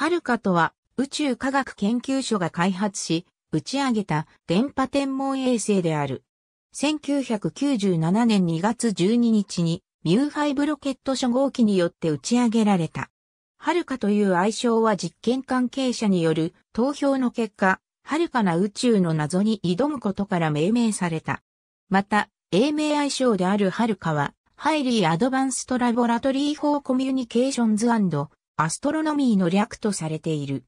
はるかとは宇宙科学研究所が開発し、打ち上げた電波天文衛星である。1997年2月12日にミューイブロケット初号機によって打ち上げられた。はるかという愛称は実験関係者による投票の結果、はるかな宇宙の謎に挑むことから命名された。また、英名愛称であるはるかは、ハイリー・アドバンスト・ラボラトリー・フォー・コミュニケーションズアストロノミーの略とされている。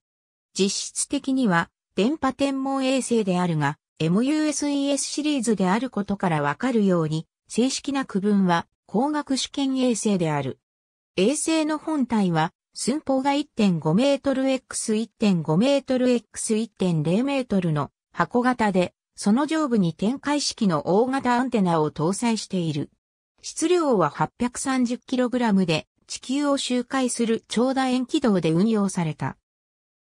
実質的には、電波天文衛星であるが、MUSES シリーズであることからわかるように、正式な区分は光学試験衛星である。衛星の本体は、寸法が1.5メートル x1.5 メートル x1.0 メートルの箱型で、その上部に展開式の大型アンテナを搭載している。質量は 830kg で、地球を周回する長楕円軌道で運用された。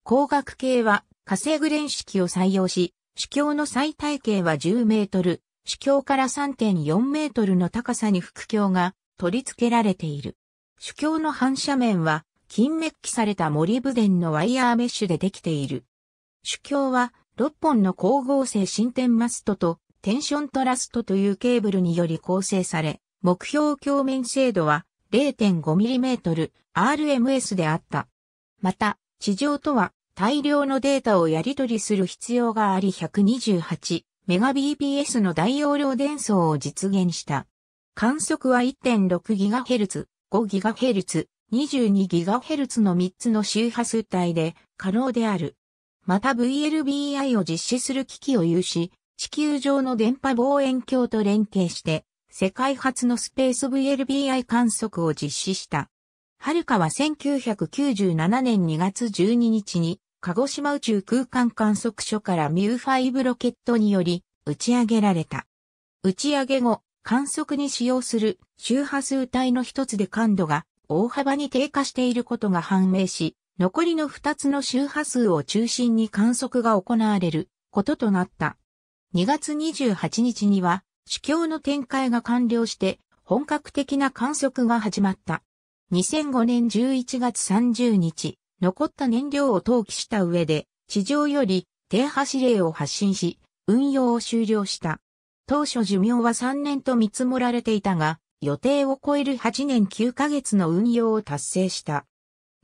光学系は火星グレン式を採用し、主教の最大径は10メートル、主教から3.4メートルの高さに副教が取り付けられている。主教の反射面は金メッキされた森部ブデンのワイヤーメッシュでできている。主教は6本の光合成進展マストとテンショントラストというケーブルにより構成され、目標鏡面精度は 0.5mm RMS であった。また、地上とは大量のデータをやり取りする必要があり 128Mbps の大容量伝送を実現した。観測は 1.6GHz、5GHz、22GHz の3つの周波数帯で可能である。また VLBI を実施する機器を有し、地球上の電波望遠鏡と連携して世界初のスペース VLBI 観測を実施した。はるかは1997年2月12日に、鹿児島宇宙空間観測所からミュー5ロケットにより、打ち上げられた。打ち上げ後、観測に使用する周波数帯の一つで感度が大幅に低下していることが判明し、残りの二つの周波数を中心に観測が行われることとなった。2月28日には主教の展開が完了して、本格的な観測が始まった。2005年11月30日、残った燃料を投棄した上で、地上より低波指令を発信し、運用を終了した。当初寿命は3年と見積もられていたが、予定を超える8年9ヶ月の運用を達成した。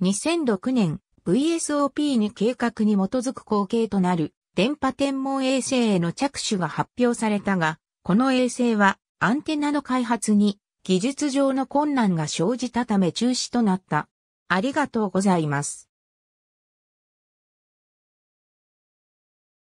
2006年、VSOP に計画に基づく後継となる電波天文衛星への着手が発表されたが、この衛星はアンテナの開発に技術上の困難が生じたため中止となった。ありがとうございます。